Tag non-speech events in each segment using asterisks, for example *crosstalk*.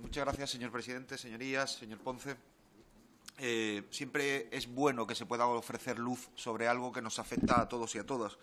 Eh, muchas gracias, señor presidente, señorías, señor Ponce. Eh, siempre es bueno que se pueda ofrecer luz sobre algo que nos afecta a todos y a todas.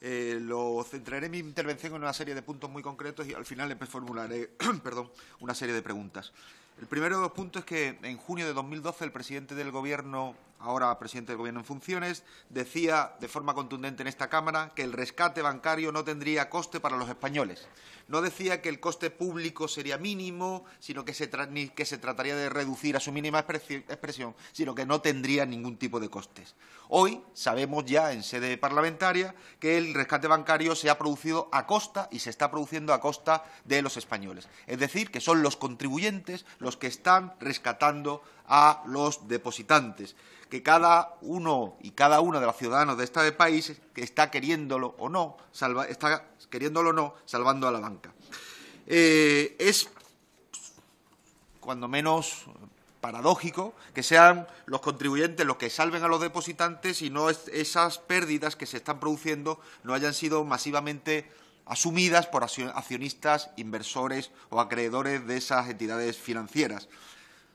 Eh, lo centraré mi intervención en una serie de puntos muy concretos y al final le formularé *clears throat* perdón, una serie de preguntas. El primero de los puntos es que en junio de 2012 el presidente del Gobierno ahora presidente del Gobierno en funciones, decía de forma contundente en esta Cámara que el rescate bancario no tendría coste para los españoles. No decía que el coste público sería mínimo, sino que se, que se trataría de reducir a su mínima expresión, sino que no tendría ningún tipo de costes. Hoy sabemos ya en sede parlamentaria que el rescate bancario se ha producido a costa y se está produciendo a costa de los españoles. Es decir, que son los contribuyentes los que están rescatando a los depositantes, que cada uno y cada una de los ciudadanos de este país está queriéndolo o no, está queriéndolo o no, salvando a la banca. Eh, es cuando menos paradójico que sean los contribuyentes los que salven a los depositantes y no esas pérdidas que se están produciendo no hayan sido masivamente asumidas por accionistas, inversores o acreedores de esas entidades financieras.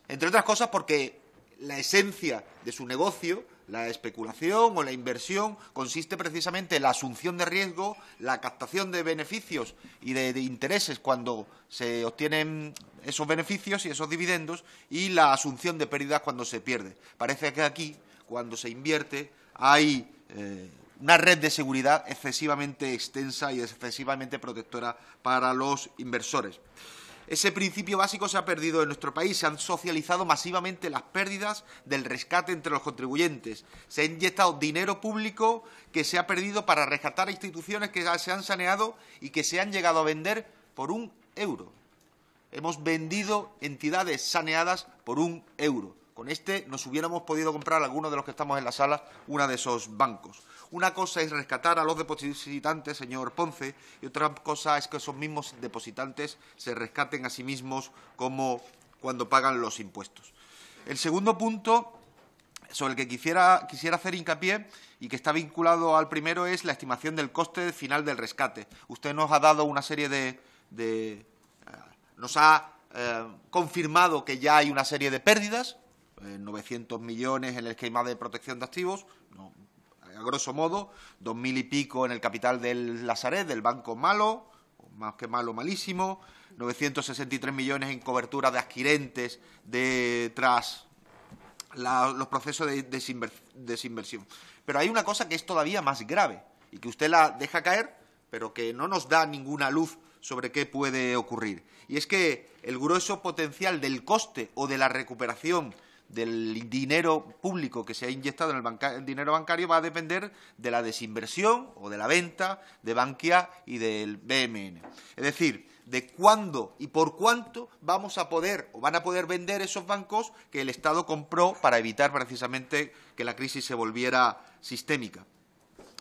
Entre otras cosas porque la esencia de su negocio, la especulación o la inversión, consiste precisamente en la asunción de riesgo, la captación de beneficios y de, intereses cuando se obtienen esos beneficios y esos dividendos y la asunción de pérdidas cuando se pierde. Parece que aquí, cuando se invierte, hay eh, una red de seguridad excesivamente extensa y excesivamente protectora para los inversores. Ese principio básico se ha perdido en nuestro país, se han socializado masivamente las pérdidas del rescate entre los contribuyentes, se ha inyectado dinero público que se ha perdido para rescatar instituciones que se han saneado y que se han llegado a vender por un euro. Hemos vendido entidades saneadas por un euro. Con este nos hubiéramos podido comprar, algunos de los que estamos en la sala, una de esos bancos. Una cosa es rescatar a los depositantes, señor Ponce, y otra cosa es que esos mismos depositantes se rescaten a sí mismos como cuando pagan los impuestos. El segundo punto sobre el que quisiera, hacer hincapié y que está vinculado al primero es la estimación del coste final del rescate. Usted nos ha dado una serie de... Eh, nos ha eh, confirmado que ya hay una serie de pérdidas, 900 eh, millones en el esquema de protección de activos, a grosso modo, 2.000 y pico en el capital del Lazaret, del Banco Malo, más que malo, malísimo, 963 millones en cobertura de adquirentes de, tras los procesos de desinversión. Pero hay una cosa que es todavía más grave y que usted la deja caer, pero que no nos da ninguna luz sobre qué puede ocurrir. Y es que el grueso potencial del coste o de la recuperación del dinero público que se ha inyectado en el, el, dinero bancario va a depender de la desinversión o de la venta de Bankia y del BMN. Es decir, de cuándo y por cuánto vamos a poder o van a poder vender esos bancos que el Estado compró para evitar precisamente que la crisis se volviera sistémica.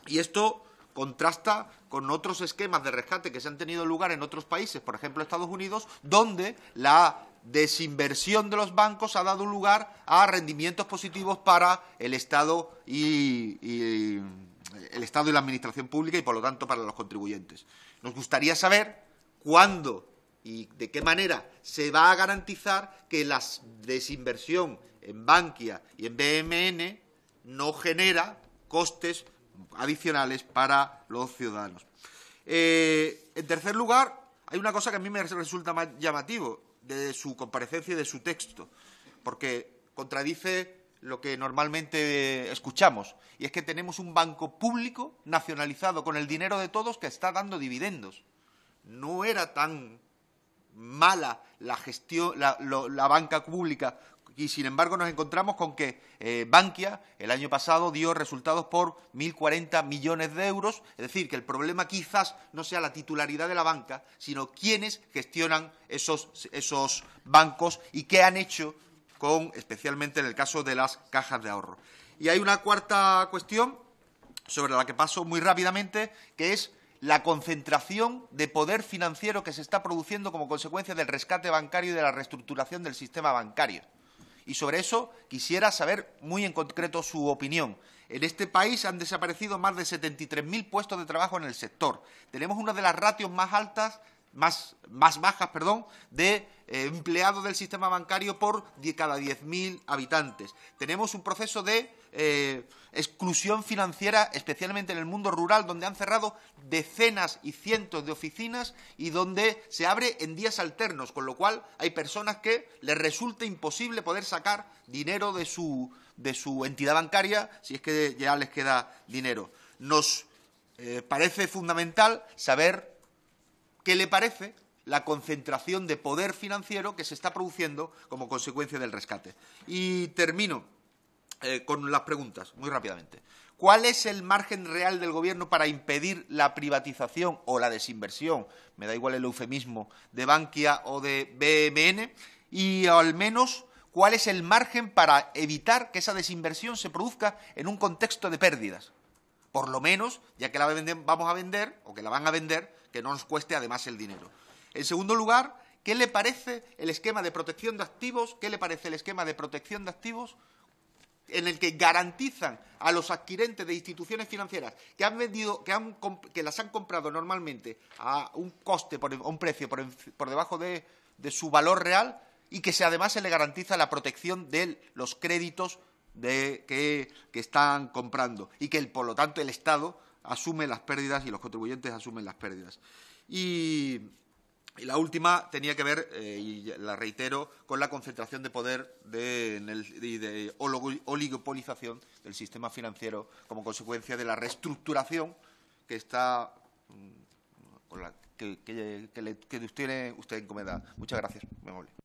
Y esto contrasta con otros esquemas de rescate que se han tenido lugar en otros países, por ejemplo Estados Unidos, donde la desinversión de los bancos ha dado lugar a rendimientos positivos para el Estado y, el Estado y la administración pública y por lo tanto para los contribuyentes. Nos gustaría saber cuándo y de qué manera se va a garantizar que la desinversión en Bankia y en BMN no genera costes adicionales para los ciudadanos. Eh, en tercer lugar, hay una cosa que a mí me resulta más llamativo de su comparecencia y de su texto, porque contradice lo que normalmente escuchamos, y es que tenemos un banco público nacionalizado con el dinero de todos que está dando dividendos. No era tan mala la gestión, la, banca pública y sin embargo nos encontramos con que eh, Bankia el año pasado dio resultados por 1.040 millones de euros, es decir, que el problema quizás no sea la titularidad de la banca, sino quiénes gestionan esos, esos bancos y qué han hecho con, especialmente en el caso de las cajas de ahorro. Y hay una cuarta cuestión sobre la que paso muy rápidamente, que es la concentración de poder financiero que se está produciendo como consecuencia del rescate bancario y de la reestructuración del sistema bancario y sobre eso quisiera saber muy en concreto su opinión. En este país han desaparecido más de 73.000 puestos de trabajo en el sector. Tenemos una de las ratios más altas más, bajas, perdón, de eh, empleados del sistema bancario por cada 10.000 habitantes. Tenemos un proceso de eh, exclusión financiera, especialmente en el mundo rural, donde han cerrado decenas y cientos de oficinas y donde se abre en días alternos, con lo cual hay personas que les resulta imposible poder sacar dinero de su, de su entidad bancaria si es que ya les queda dinero. Nos eh, parece fundamental saber ¿Qué le parece la concentración de poder financiero que se está produciendo como consecuencia del rescate? Y termino eh, con las preguntas, muy rápidamente. ¿Cuál es el margen real del Gobierno para impedir la privatización o la desinversión, me da igual el eufemismo, de Bankia o de BMN? Y al menos, ¿cuál es el margen para evitar que esa desinversión se produzca en un contexto de pérdidas? Por lo menos, ya que la vamos a vender, o que la van a vender, que no nos cueste además el dinero. En segundo lugar, ¿qué le parece el esquema de protección de activos? ¿Qué le parece el esquema de protección de activos en el que garantizan a los adquirentes de instituciones financieras que han vendido, que, las han comprado normalmente a un coste, por, e-, a un precio por, debajo de, su valor real y que se, además se le garantiza la protección de los créditos de que, están comprando y que, el, por lo tanto, el Estado asume las pérdidas y los contribuyentes asumen las pérdidas. Y, la última tenía que ver, eh, y la reitero, con la concentración de poder de, y de oligopolización del sistema financiero como consecuencia de la reestructuración que está mm, con que, que, usted, usted Muchas gracias, me